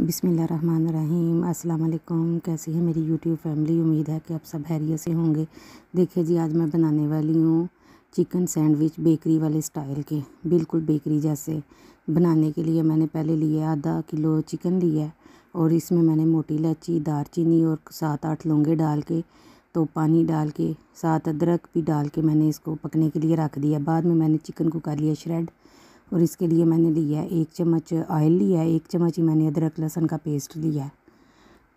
बिसमीम अल्लाम कैसे है मेरी यूट्यूब फैमिली उम्मीद है कि आप सब हैरियत से होंगे देखिए जी आज मैं बनाने वाली हूँ चिकन सैंडविच बेकरी वाले स्टाइल के बिल्कुल बेकरी जैसे बनाने के लिए मैंने पहले लिया आधा किलो चिकन लिया और इसमें मैंने मोटी इलायची दारचीनी और सात आठ लौंगे डाल के तो पानी डाल के सात अदरक भी डाल के मैंने इसको पकने के लिए रख दिया बाद में मैंने चिकन को कर लिया श्रेड और इसके लिए मैंने लिया है एक चम्मच ऑयल लिया है एक चम्मच ही मैंने अदरक लहसुन का पेस्ट लिया है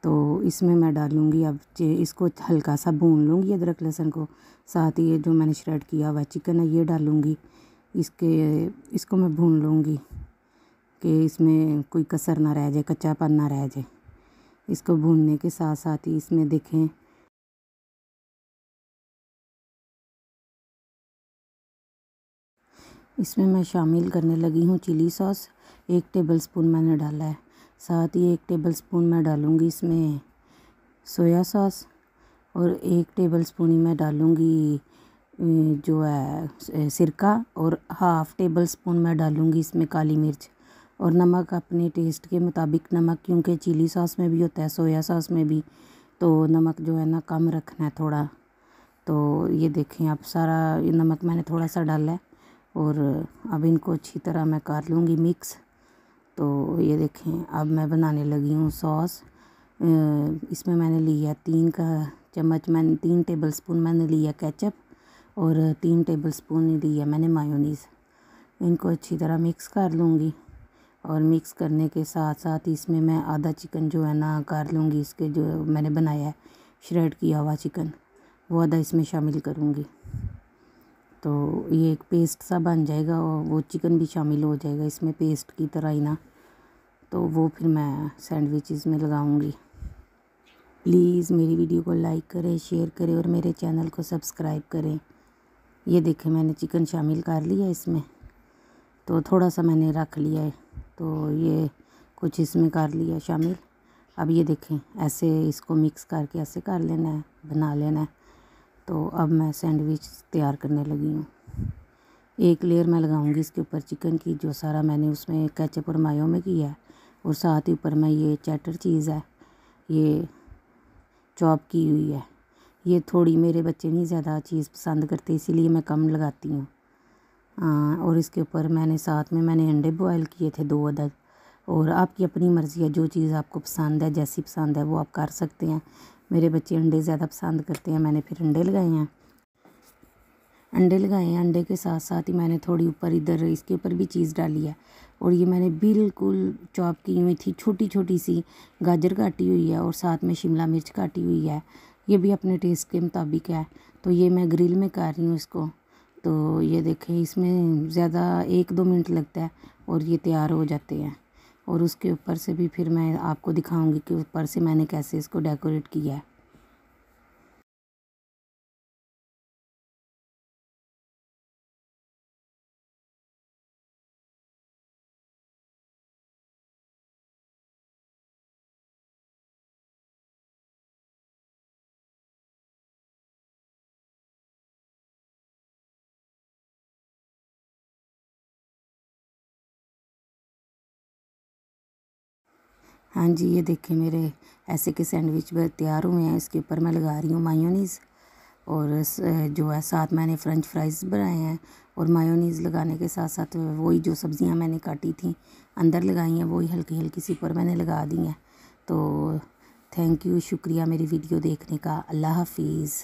तो इसमें मैं डालूँगी अब इसको हल्का सा भून लूँगी अदरक लहसुन को साथ ही ये जो मैंने श्रेड किया हुआ चिकन है ये डालूँगी इसके इसको मैं भून लूँगी कि इसमें कोई कसर ना रह जाए कच्चापन ना रह जाए इसको भूनने के साथ साथ ही इसमें देखें इसमें मैं शामिल करने लगी हूँ चिली सॉस एक टेबल स्पून मैंने डाला है साथ ही एक टेबल स्पून मैं डालूँगी इसमें सोया सॉस और एक टेबल स्पून ही मैं डालूँगी जो है सिरका और हाफ़ टेबल स्पून मैं डालूँगी इसमें काली मिर्च और नमक अपने टेस्ट के मुताबिक नमक क्योंकि चिली सॉस में भी होता है सोया सॉस में भी तो नमक जो है ना कम रखना है थोड़ा तो ये देखें आप सारा ये नमक मैंने थोड़ा सा डाला है और अब इनको अच्छी तरह मैं कर लूँगी मिक्स तो ये देखें अब मैं बनाने लगी हूँ सॉस इसमें मैंने लिया तीन का चम्मच मैंने तीन टेबल स्पून मैंने लिया केचप और तीन टेबल स्पून लिया मैंने मायोनीस इनको अच्छी तरह मिक्स कर लूँगी और मिक्स करने के साथ साथ इसमें मैं आधा चिकन जो है ना कर लूँगी इसके जो मैंने बनाया है श्रेड किया हुआ चिकन वो आधा इसमें शामिल करूँगी तो ये एक पेस्ट सा बन जाएगा और वो चिकन भी शामिल हो जाएगा इसमें पेस्ट की तरह ही ना तो वो फिर मैं सैंडविचेस में लगाऊंगी प्लीज़ मेरी वीडियो को लाइक करें शेयर करें और मेरे चैनल को सब्सक्राइब करें ये देखें मैंने चिकन शामिल कर लिया इसमें तो थोड़ा सा मैंने रख लिया है तो ये कुछ इसमें कर लिया शामिल अब ये देखें ऐसे इसको मिक्स करके ऐसे कर लेना है बना लेना है तो अब मैं सैंडविच तैयार करने लगी हूँ एक लेयर मैं लगाऊंगी इसके ऊपर चिकन की जो सारा मैंने उसमें कैचअप और मायो में किया है और साथ ही ऊपर मैं ये चैटर चीज़ है ये चॉप की हुई है ये थोड़ी मेरे बच्चे नहीं ज़्यादा चीज़ पसंद करते इसीलिए मैं कम लगाती हूँ और इसके ऊपर मैंने साथ में मैंने अंडे बॉयल किए थे दो अदद और आपकी अपनी मर्ज़ी है जो चीज़ आपको पसंद है जैसी पसंद है वो आप कर सकते हैं मेरे बच्चे अंडे ज़्यादा पसंद करते हैं मैंने फिर अंडे लगाए हैं अंडे लगाए हैं अंडे के साथ साथ ही मैंने थोड़ी ऊपर इधर इसके ऊपर भी चीज़ डाली है और ये मैंने बिल्कुल चॉप की हुई थी छोटी छोटी सी गाजर काटी हुई है और साथ में शिमला मिर्च काटी हुई है ये भी अपने टेस्ट के मुताबिक है तो ये मैं ग्रिल में कर रही हूँ इसको तो ये देखें इसमें ज़्यादा एक दो मिनट लगता है और ये तैयार हो जाते हैं और उसके ऊपर से भी फिर मैं आपको दिखाऊंगी कि ऊपर से मैंने कैसे इसको डेकोरेट किया है हाँ जी ये देखें मेरे ऐसे के सैंडविच तैयार हुए हैं इसके ऊपर मैं लगा रही हूँ मायोनीज़ और जो है साथ मैंने फ़्रेंच फ्राइज़ बनाए हैं और मायोनीज़ लगाने के साथ साथ वही जो सब्ज़ियाँ मैंने काटी थी अंदर लगाई हैं वही हल्की हल्की सी पर मैंने लगा दी हैं तो थैंक यू शुक्रिया मेरी वीडियो देखने का अल्लाह हाफिज़